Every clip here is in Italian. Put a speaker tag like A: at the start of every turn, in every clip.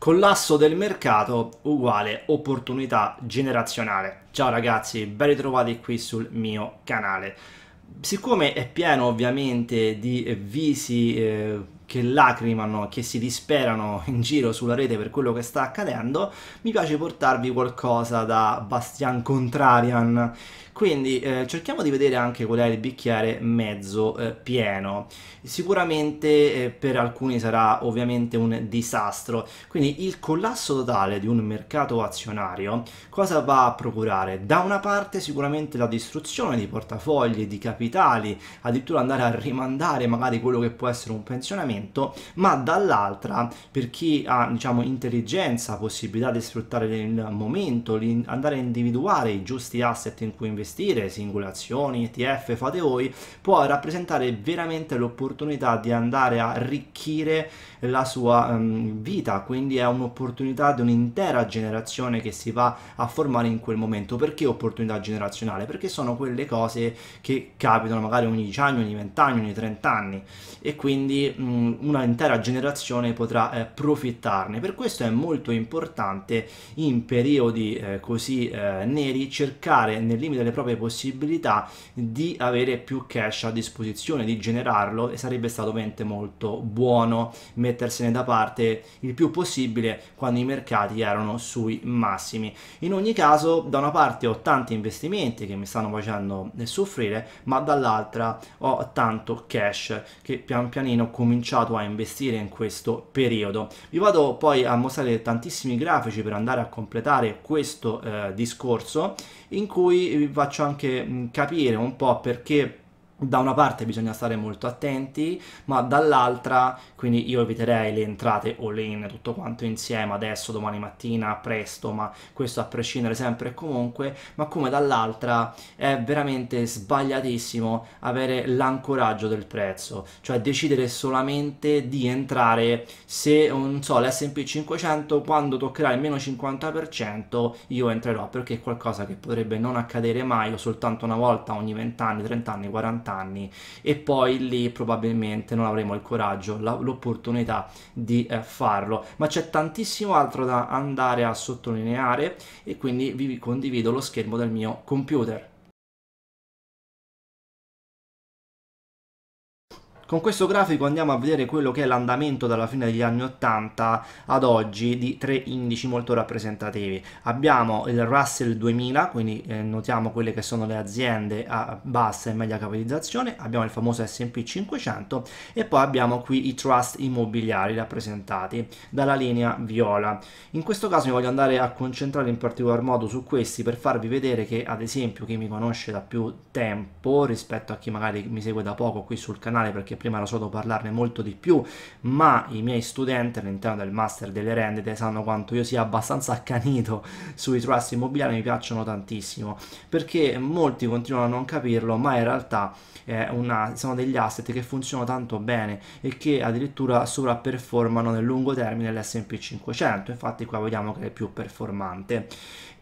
A: Collasso del mercato uguale opportunità generazionale. Ciao ragazzi, ben ritrovati qui sul mio canale. Siccome è pieno ovviamente di visi eh, che lacrimano, che si disperano in giro sulla rete per quello che sta accadendo, mi piace portarvi qualcosa da Bastian Contrarian, quindi eh, cerchiamo di vedere anche qual è il bicchiere mezzo eh, pieno. Sicuramente eh, per alcuni sarà ovviamente un disastro. Quindi il collasso totale di un mercato azionario cosa va a procurare? Da una parte sicuramente la distruzione di portafogli, di capitali, addirittura andare a rimandare magari quello che può essere un pensionamento, ma dall'altra per chi ha diciamo intelligenza, possibilità di sfruttare il momento, andare a individuare i giusti asset in cui investire investire, singolazioni, ETF, fate voi, può rappresentare veramente l'opportunità di andare a arricchire la sua um, vita, quindi è un'opportunità di un'intera generazione che si va a formare in quel momento. Perché opportunità generazionale? Perché sono quelle cose che capitano magari ogni 10 anni, ogni 20 anni, ogni 30 anni e quindi um, una generazione potrà eh, profittarne. Per questo è molto importante in periodi eh, così eh, neri cercare nel limite delle proprie proprie possibilità di avere più cash a disposizione, di generarlo e sarebbe stato veramente molto buono mettersene da parte il più possibile quando i mercati erano sui massimi. In ogni caso, da una parte ho tanti investimenti che mi stanno facendo eh, soffrire, ma dall'altra ho tanto cash che pian pianino ho cominciato a investire in questo periodo. Vi vado poi a mostrare tantissimi grafici per andare a completare questo eh, discorso in cui vi faccio anche mh, capire un po' perché da una parte bisogna stare molto attenti, ma dall'altra, quindi io eviterei le entrate all in tutto quanto insieme adesso, domani mattina, presto, ma questo a prescindere sempre e comunque, ma come dall'altra è veramente sbagliatissimo avere l'ancoraggio del prezzo, cioè decidere solamente di entrare se, non so, l'S&P 500 quando toccherà il meno 50% io entrerò, perché è qualcosa che potrebbe non accadere mai o soltanto una volta ogni 20 anni, 30 anni, 40 anni, anni e poi lì probabilmente non avremo il coraggio, l'opportunità di eh, farlo. Ma c'è tantissimo altro da andare a sottolineare e quindi vi condivido lo schermo del mio computer. Con questo grafico andiamo a vedere quello che è l'andamento dalla fine degli anni 80 ad oggi di tre indici molto rappresentativi. Abbiamo il Russell 2000, quindi eh, notiamo quelle che sono le aziende a bassa e media capitalizzazione, abbiamo il famoso S&P 500 e poi abbiamo qui i trust immobiliari rappresentati dalla linea viola. In questo caso mi voglio andare a concentrare in particolar modo su questi per farvi vedere che ad esempio chi mi conosce da più tempo rispetto a chi magari mi segue da poco qui sul canale perché prima era solito parlarne molto di più, ma i miei studenti all'interno del master delle rendite sanno quanto io sia abbastanza accanito sui trust immobiliari, mi piacciono tantissimo, perché molti continuano a non capirlo, ma in realtà una, sono degli asset che funzionano tanto bene e che addirittura sovraperformano nel lungo termine l'S&P 500, infatti qua vediamo che è più performante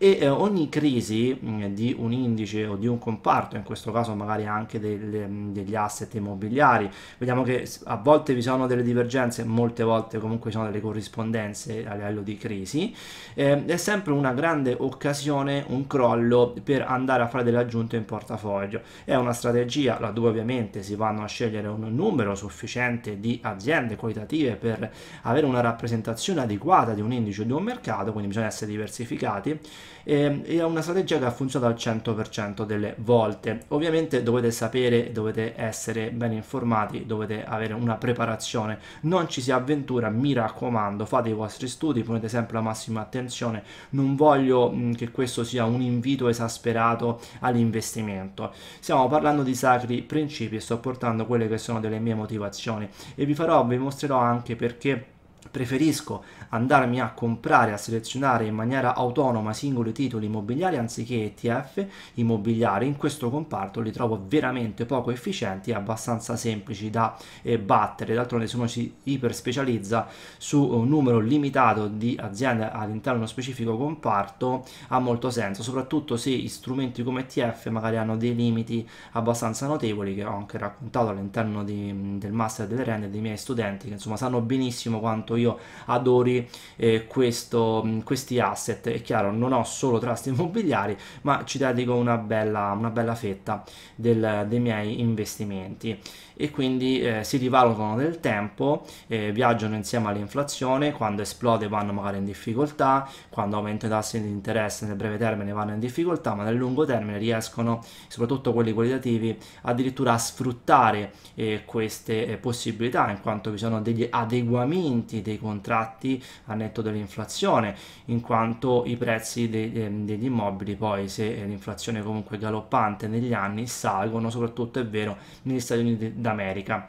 A: e eh, ogni crisi mh, mm, di un indice o di un comparto, in questo caso magari anche del, mm, degli asset immobiliari, vediamo che a volte vi sono delle divergenze, molte volte comunque sono delle corrispondenze a livello di crisi, eh, è sempre una grande occasione, un crollo per andare a fare delle aggiunte in portafoglio. È una strategia laddove ovviamente si vanno a scegliere un numero sufficiente di aziende qualitative per avere una rappresentazione adeguata di un indice o di un mercato, quindi bisogna essere diversificati eh, è una strategia che ha funzionato al 100% delle volte. Ovviamente dovete sapere, dovete essere ben informati, dovete avere una preparazione, non ci si avventura, mi raccomando, fate i vostri studi, ponete sempre la massima attenzione, non voglio mh, che questo sia un invito esasperato all'investimento. Stiamo parlando di sacri principi e sto portando quelle che sono delle mie motivazioni e vi farò, vi mostrerò anche perché preferisco andarmi a comprare, a selezionare in maniera autonoma singoli titoli immobiliari anziché ETF immobiliari, in questo comparto li trovo veramente poco efficienti e abbastanza semplici da eh, battere, d'altronde se uno si iper specializza su un numero limitato di aziende all'interno di uno specifico comparto ha molto senso, soprattutto se strumenti come ETF magari hanno dei limiti abbastanza notevoli che ho anche raccontato all'interno del master delle rende dei miei studenti che insomma sanno benissimo quanto io adori eh, questo, mm, questi asset. È chiaro, non ho solo trust immobiliari, ma ci dedico una bella, una bella fetta del, dei miei investimenti e quindi eh, si rivalutano nel tempo, eh, viaggiano insieme all'inflazione, quando esplode vanno magari in difficoltà, quando aumenta i tassi di interesse nel breve termine vanno in difficoltà, ma nel lungo termine riescono, soprattutto quelli qualitativi, addirittura a sfruttare eh, queste eh, possibilità, in quanto vi sono degli adeguamenti dei contratti a netto dell'inflazione, in quanto i prezzi de eh, degli immobili poi, se l'inflazione è comunque galoppante negli anni, salgono, soprattutto è vero, negli Stati Uniti da Sud America.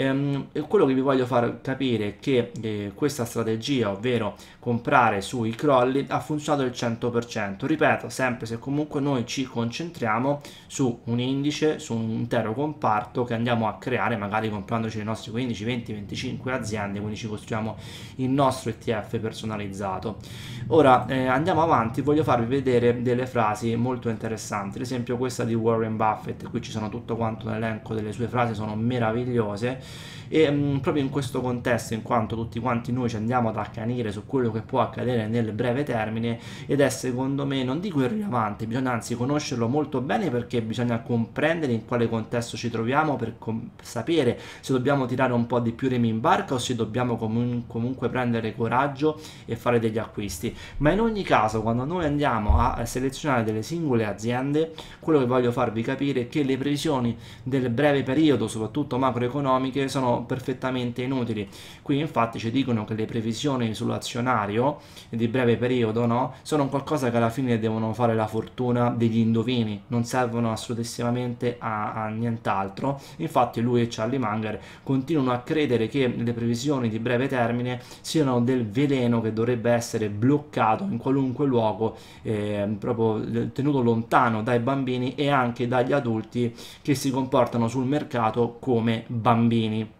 A: Ehm, quello che vi voglio far capire è che eh, questa strategia, ovvero comprare sui crolli, ha funzionato al 100%. Ripeto, sempre se comunque noi ci concentriamo su un indice, su un intero comparto che andiamo a creare, magari comprandoci le nostre 15, 20, 25 aziende, quindi ci costruiamo il nostro ETF personalizzato. Ora eh, andiamo avanti, voglio farvi vedere delle frasi molto interessanti, ad esempio questa di Warren Buffett, qui ci sono tutto quanto l'elenco delle sue frasi, sono meravigliose e mh, mm, proprio in questo contesto in quanto tutti quanti noi ci andiamo ad accanire su quello che può accadere nel breve termine ed è secondo me non dico irrilevante bisogna anzi conoscerlo molto bene perché bisogna comprendere in quale contesto ci troviamo per sapere se dobbiamo tirare un po' di più remi in barca o se dobbiamo comun comunque prendere coraggio e fare degli acquisti ma in ogni caso quando noi andiamo a selezionare delle singole aziende quello che voglio farvi capire è che le previsioni del breve periodo soprattutto macroeconomico, economiche sono perfettamente inutili. Qui infatti ci dicono che le previsioni sull'azionario di breve periodo no, sono qualcosa che alla fine devono fare la fortuna degli indovini, non servono assolutamente a, a nient'altro. Infatti lui e Charlie Munger continuano a credere che le previsioni di breve termine siano del veleno che dovrebbe essere bloccato in qualunque luogo, ehm, eh, proprio tenuto lontano dai bambini e anche dagli adulti che si comportano sul mercato come bambini bambini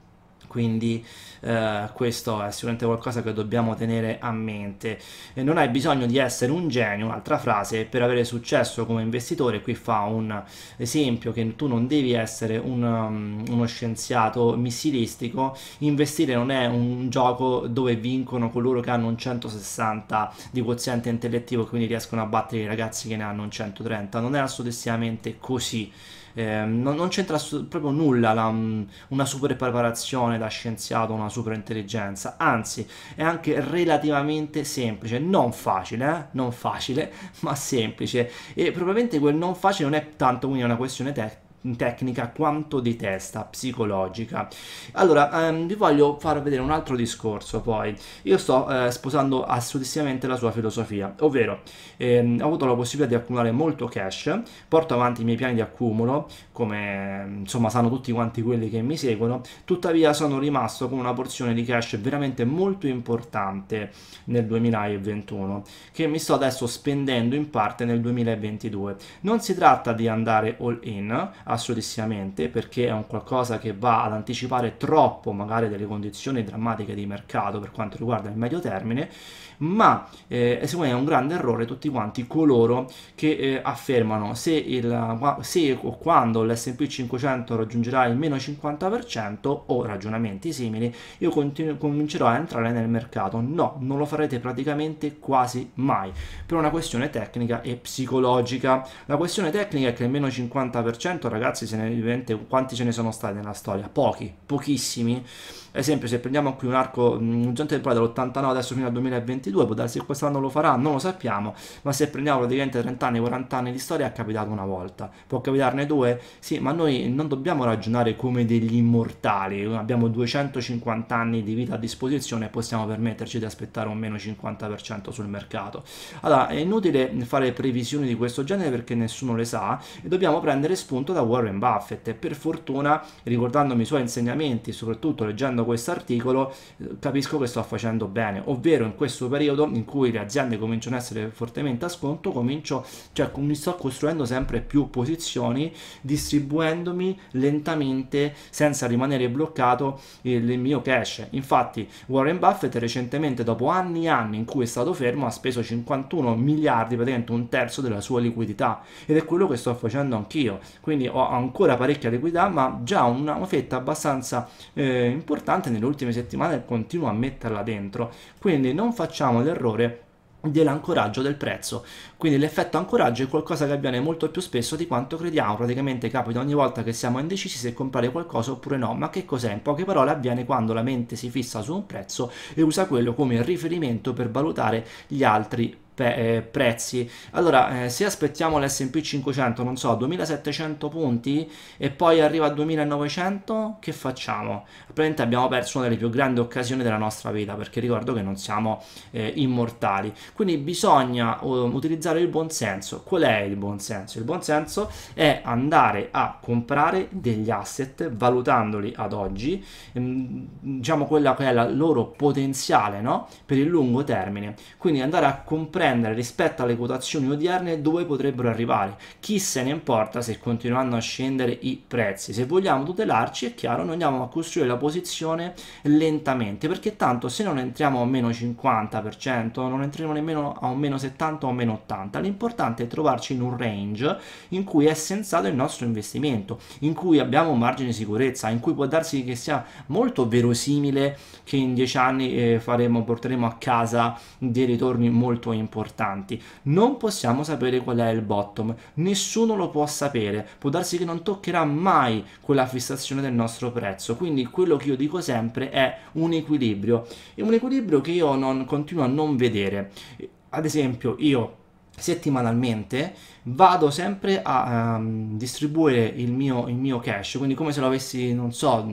A: quindi eh, questo è sicuramente qualcosa che dobbiamo tenere a mente e non hai bisogno di essere un genio altra frase per avere successo come investitore qui fa un esempio che tu non devi essere un, um, uno scienziato missilistico investire non è un gioco dove vincono coloro che hanno un 160 di quoziente intellettivo e quindi riescono a battere i ragazzi che ne hanno un 130 non è assolutamente così eh, non, non c'entra proprio nulla la, mm, una super preparazione da scienziato, una super intelligenza, anzi è anche relativamente semplice, non facile, eh? non facile, ma semplice e probabilmente quel non facile non è tanto quindi una questione tecnica tecnica quanto di testa psicologica allora ehm, vi voglio far vedere un altro discorso poi io sto eh, sposando assolutamente la sua filosofia ovvero ehm, ho avuto la possibilità di accumulare molto cash porto avanti i miei piani di accumulo come insomma sanno tutti quanti quelli che mi seguono tuttavia sono rimasto con una porzione di cash veramente molto importante nel 2021 che mi sto adesso spendendo in parte nel 2022 non si tratta di andare all in assolissimamente perché è un qualcosa che va ad anticipare troppo magari delle condizioni drammatiche di mercato per quanto riguarda il medio termine, ma eh, secondo me è un grande errore tutti quanti coloro che eh, affermano se, il, se o quando l'S&P 500 raggiungerà il meno 50% o ragionamenti simili, io continu- comincerò a entrare nel mercato. No, non lo farete praticamente quasi mai per una questione tecnica e psicologica. La questione tecnica è che il meno 50% ragazzi se ne, quanti ce ne sono stati nella storia? Pochi, pochissimi esempio, se prendiamo qui un arco, mm, un giorno temporale dall'89 adesso fino al 2022, può darsi che quest'anno lo farà, non lo sappiamo, ma se prendiamo praticamente 30 anni, 40 anni di storia, è capitato una volta. Può capitarne due? Sì, ma noi non dobbiamo ragionare come degli immortali, abbiamo 250 anni di vita a disposizione e possiamo permetterci di aspettare un meno 50% sul mercato. Allora, è inutile fare previsioni di questo genere perché nessuno le sa e dobbiamo prendere spunto da Warren Buffett e per fortuna, ricordandomi i suoi insegnamenti, soprattutto leggendo questo articolo capisco che sto facendo bene, ovvero in questo periodo in cui le aziende cominciano ad essere fortemente a sconto, comincio, cioè mi sto costruendo sempre più posizioni, distribuendomi lentamente senza rimanere bloccato il mio cash. Infatti Warren Buffett recentemente, dopo anni e anni in cui è stato fermo, ha speso 51 miliardi, praticamente un terzo della sua liquidità ed è quello che sto facendo anch'io. Quindi ho ancora parecchia liquidità, ma già una, fetta abbastanza eh, importante costante nelle ultime settimane continua a metterla dentro, quindi non facciamo l'errore dell'ancoraggio del prezzo quindi l'effetto ancoraggio è qualcosa che avviene molto più spesso di quanto crediamo praticamente capita ogni volta che siamo indecisi se comprare qualcosa oppure no ma che cos'è in poche parole avviene quando la mente si fissa su un prezzo e usa quello come riferimento per valutare gli altri pe- eh, prezzi. Allora, eh, se aspettiamo l'SP 500, non so, 2700 punti e poi arriva a 2900, che facciamo? Praticamente abbiamo perso una delle più grandi occasioni della nostra vita, perché ricordo che non siamo eh, immortali. Quindi bisogna um, utilizzare il buonsenso. Qual è il buonsenso? Il buonsenso è andare a comprare degli asset valutandoli ad oggi, ehm, diciamo quella che è la loro potenziale no? per il lungo termine. Quindi andare a comprare comprendere rispetto alle quotazioni odierne dove potrebbero arrivare. Chi se ne importa se continuano a scendere i prezzi? Se vogliamo tutelarci è chiaro, noi andiamo a costruire la posizione lentamente, perché tanto se non entriamo a meno 50%, non entriamo nemmeno a un meno 70 o a meno 80, l'importante è trovarci in un range in cui è sensato il nostro investimento, in cui abbiamo un margine di sicurezza, in cui può darsi che sia molto verosimile che in 10 anni eh, faremo, porteremo a casa dei ritorni molto importanti importanti. Non possiamo sapere qual è il bottom, nessuno lo può sapere, può darsi che non toccherà mai quella fissazione del nostro prezzo, quindi quello che io dico sempre è un equilibrio, è un equilibrio che io non, continuo a non vedere. Ad esempio io settimanalmente vado sempre a um, distribuire il mio, il mio, cache, quindi come se lo avessi, non so,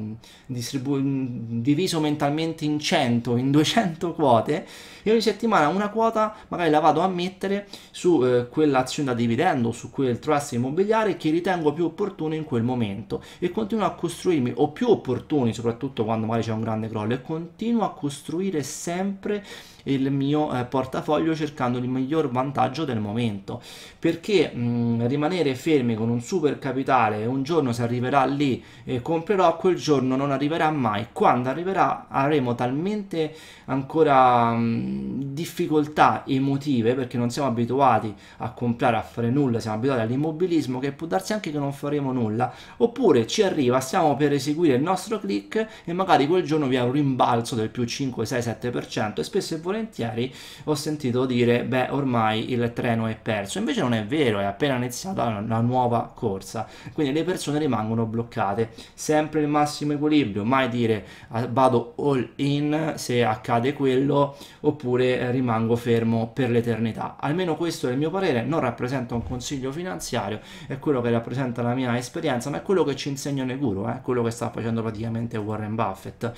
A: diviso mentalmente in 100, in 200 quote, e ogni settimana una quota magari la vado a mettere su eh, quell'azione da dividendo, su quel trust immobiliare che ritengo più opportuno in quel momento e continuo a costruirmi, o più opportuni, soprattutto quando magari c'è un grande crollo, e continuo a costruire sempre il mio eh, portafoglio cercando il miglior vantaggio del momento perché mh, rimanere fermi con un super capitale un giorno si arriverà lì e comprerò, quel giorno non arriverà mai. Quando arriverà avremo talmente ancora mh, difficoltà emotive perché non siamo abituati a comprare, a fare nulla, siamo abituati all'immobilismo che può darsi anche che non faremo nulla. Oppure ci arriva, stiamo per eseguire il nostro click e magari quel giorno vi è un rimbalzo del più 5, 6, 7% e spesso e volentieri ho sentito dire beh ormai il treno è perso. Invece non è vero vero è appena iniziata una nuova corsa, quindi le persone rimangono bloccate, sempre il massimo equilibrio, mai dire ah, vado all in se accade quello oppure eh, rimango fermo per l'eternità. Almeno questo è il mio parere, non rappresenta un consiglio finanziario, è quello che rappresenta la mia esperienza, ma è quello che ci insegnano i guru, è eh? quello che sta facendo praticamente Warren Buffett.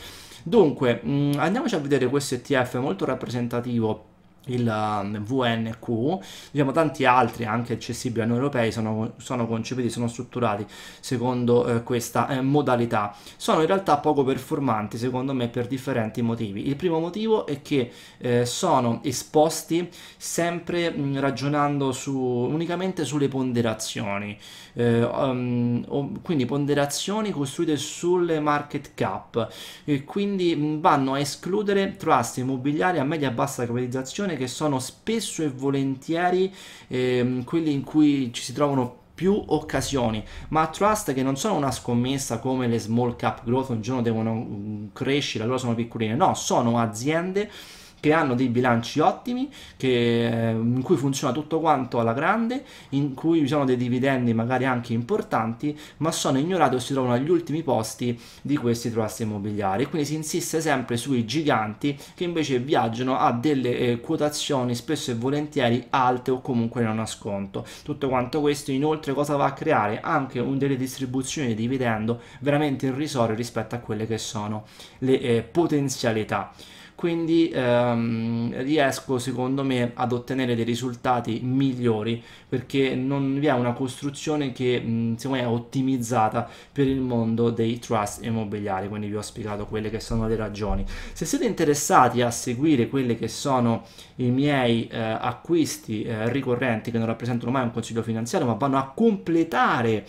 A: Dunque, mh, mm, andiamoci a vedere questo ETF molto rappresentativo il um, VNQ, diciamo tanti altri anche accessibili a noi europei sono, sono concepiti, sono strutturati secondo eh, questa eh, modalità. Sono in realtà poco performanti secondo me per differenti motivi. Il primo motivo è che eh, sono esposti sempre mh, mm, ragionando su, unicamente sulle ponderazioni, eh, um, quindi ponderazioni costruite sulle market cap e quindi mh, mm, vanno a escludere trust immobiliari a media-bassa capitalizzazione che sono spesso e volentieri eh, quelli in cui ci si trovano più occasioni, ma trust che non sono una scommessa come le small cap growth un giorno devono mm, crescere, allora sono piccoline, no, sono aziende che hanno dei bilanci ottimi, che, eh, in cui funziona tutto quanto alla grande, in cui ci sono dei dividendi magari anche importanti, ma sono ignorati o si trovano agli ultimi posti di questi trust immobiliari. Quindi si insiste sempre sui giganti che invece viaggiano a delle eh, quotazioni spesso e volentieri alte o comunque non a sconto. Tutto quanto questo inoltre cosa va a creare? Anche un, delle distribuzioni di dividendo veramente irrisorie rispetto a quelle che sono le eh, potenzialità quindi ehm, riesco secondo me ad ottenere dei risultati migliori perché non vi è una costruzione che mh, secondo me è ottimizzata per il mondo dei trust immobiliari, quindi vi ho spiegato quelle che sono le ragioni. Se siete interessati a seguire quelli che sono i miei eh, acquisti eh, ricorrenti che non rappresentano mai un consiglio finanziario ma vanno a completare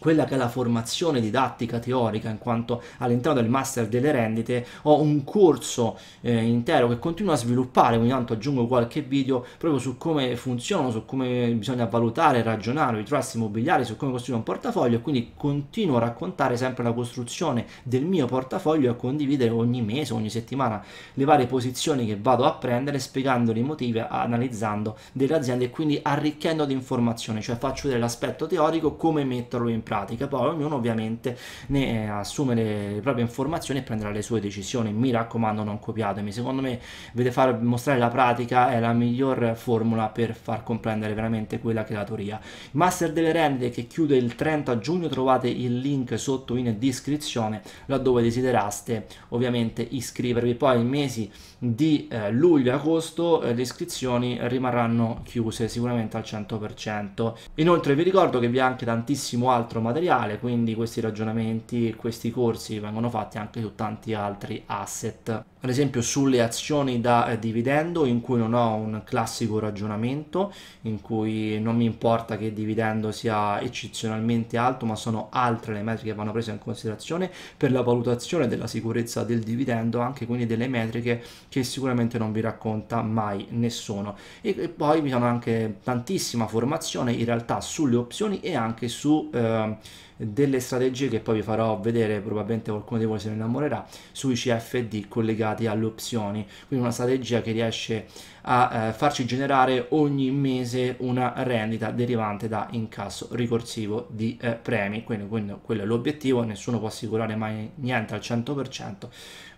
A: quella che è la formazione didattica teorica, in quanto all'interno del Master delle Rendite ho un corso eh, intero che continuo a sviluppare, ogni tanto aggiungo qualche video proprio su come funzionano, su come bisogna valutare, ragionare i trust immobiliari, su come costruire un portafoglio e quindi continuo a raccontare sempre la costruzione del mio portafoglio e a condividere ogni mese, ogni settimana le varie posizioni che vado a prendere spiegando i motivi, analizzando delle aziende e quindi arricchendo di informazioni cioè faccio vedere l'aspetto teorico come metterlo in pratica pratica, poi ognuno ovviamente ne eh, assume le, le proprie informazioni e prenderà le sue decisioni. Mi raccomando, non copiatemi. Secondo me, vede far mostrare la pratica è la miglior formula per far comprendere veramente quella che è la teoria. Master delle rendite che chiude il 30 giugno, trovate il link sotto in descrizione laddove desideraste ovviamente iscrivervi. Poi, i mesi di eh, luglio e agosto eh, le iscrizioni rimarranno chiuse sicuramente al 100%. Inoltre, vi ricordo che vi è anche tantissimo altro altro materiale, quindi questi ragionamenti e questi corsi vengono fatti anche su tanti altri asset ad esempio sulle azioni da eh, dividendo in cui non ho un classico ragionamento in cui non mi importa che il dividendo sia eccezionalmente alto ma sono altre le metriche che vanno prese in considerazione per la valutazione della sicurezza del dividendo anche quindi delle metriche che sicuramente non vi racconta mai nessuno e poi vi sono anche tantissima formazione in realtà sulle opzioni e anche su eh, delle strategie che poi vi farò vedere probabilmente qualcuno di voi se ne innamorerà sui CFD collegati collegati alle opzioni, quindi una strategia che riesce a eh, farci generare ogni mese una rendita derivante da incasso ricorsivo di eh, premi, quindi, quindi quello è l'obiettivo, nessuno può assicurare mai niente al 100%,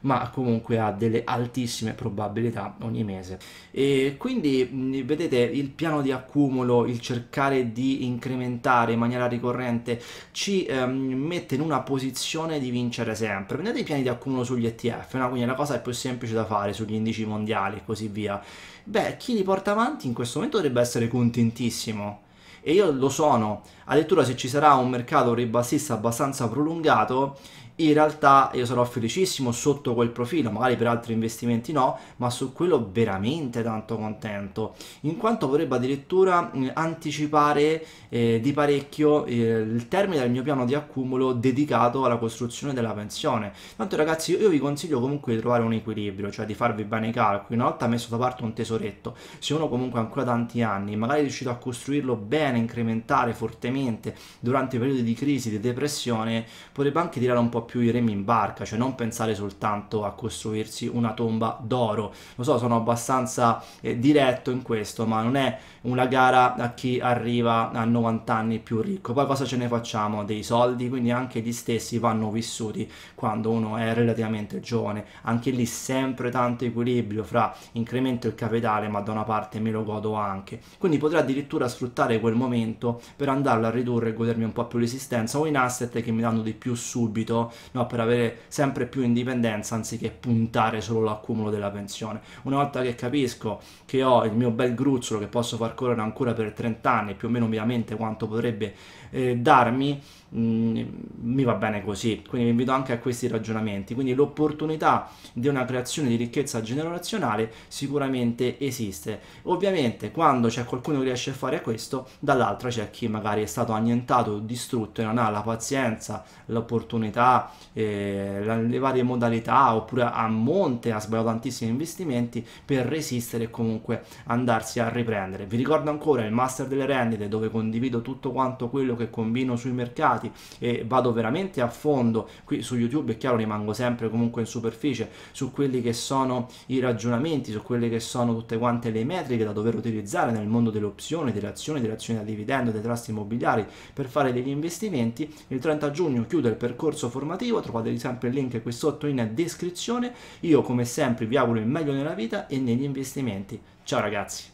A: ma comunque ha delle altissime probabilità ogni mese. E quindi vedete il piano di accumulo, il cercare di incrementare in maniera ricorrente ci ehm, mette in una posizione di vincere sempre. Prendete i piani di accumulo sugli ETF, no? quindi è la cosa più semplice da fare sugli indici mondiali e così via. Beh, chi li porta avanti in questo momento dovrebbe essere contentissimo e io lo sono. Addirittura se ci sarà un mercato ribassista abbastanza prolungato, in realtà io sarò felicissimo sotto quel profilo, magari per altri investimenti no, ma su quello veramente tanto contento, in quanto potrebbe addirittura mm, anticipare eh, di parecchio eh, il termine del mio piano di accumulo dedicato alla costruzione della pensione. Tanto ragazzi io vi consiglio comunque di trovare un equilibrio, cioè di farvi bene i calcoli, una volta messo da parte un tesoretto, se uno comunque ha ancora tanti anni, magari è riuscito a costruirlo bene, incrementare fortemente durante i periodi di crisi, di depressione, potrebbe anche tirare un po' po' più i remi in barca, cioè non pensare soltanto a costruirsi una tomba d'oro. Lo so, sono abbastanza eh, diretto in questo, ma non è una gara a chi arriva a 90 anni più ricco. Poi cosa ce ne facciamo dei soldi? Quindi anche gli stessi vanno vissuti quando uno è relativamente giovane. Anche lì sempre tanto equilibrio fra incremento il capitale, ma da una parte me lo godo anche. Quindi potrei addirittura sfruttare quel momento per andarlo a ridurre e godermi un po' più l'esistenza o in asset che mi danno di più subito no, per avere sempre più indipendenza anziché puntare solo all'accumulo della pensione. Una volta che capisco che ho il mio bel gruzzolo che posso far correre ancora per 30 anni, più o meno mia quanto potrebbe eh, darmi, mh, mm, mi va bene così. Quindi vi invito anche a questi ragionamenti. Quindi l'opportunità di una creazione di ricchezza generazionale sicuramente esiste. Ovviamente quando c'è qualcuno che riesce a fare questo, dall'altra c'è chi magari è stato annientato, distrutto e non ha la pazienza, l'opportunità, eh, le varie modalità, oppure a monte ha sbagliato tantissimi investimenti per resistere e comunque andarsi a riprendere. Vi ricordo ancora il master delle rendite dove condivido tutto quanto quello che combino sui mercati e vado veramente a fondo qui su YouTube, è chiaro rimango sempre comunque in superficie su quelli che sono i ragionamenti, su quelle che sono tutte quante le metriche da dover utilizzare nel mondo delle opzioni, delle azioni, delle azioni da dividendo, dei trust immobiliari per fare degli investimenti. Il 30 giugno chiudo il percorso formativo informativo, trovate sempre il link qui sotto in descrizione. Io come sempre vi auguro il meglio nella vita e negli investimenti. Ciao ragazzi!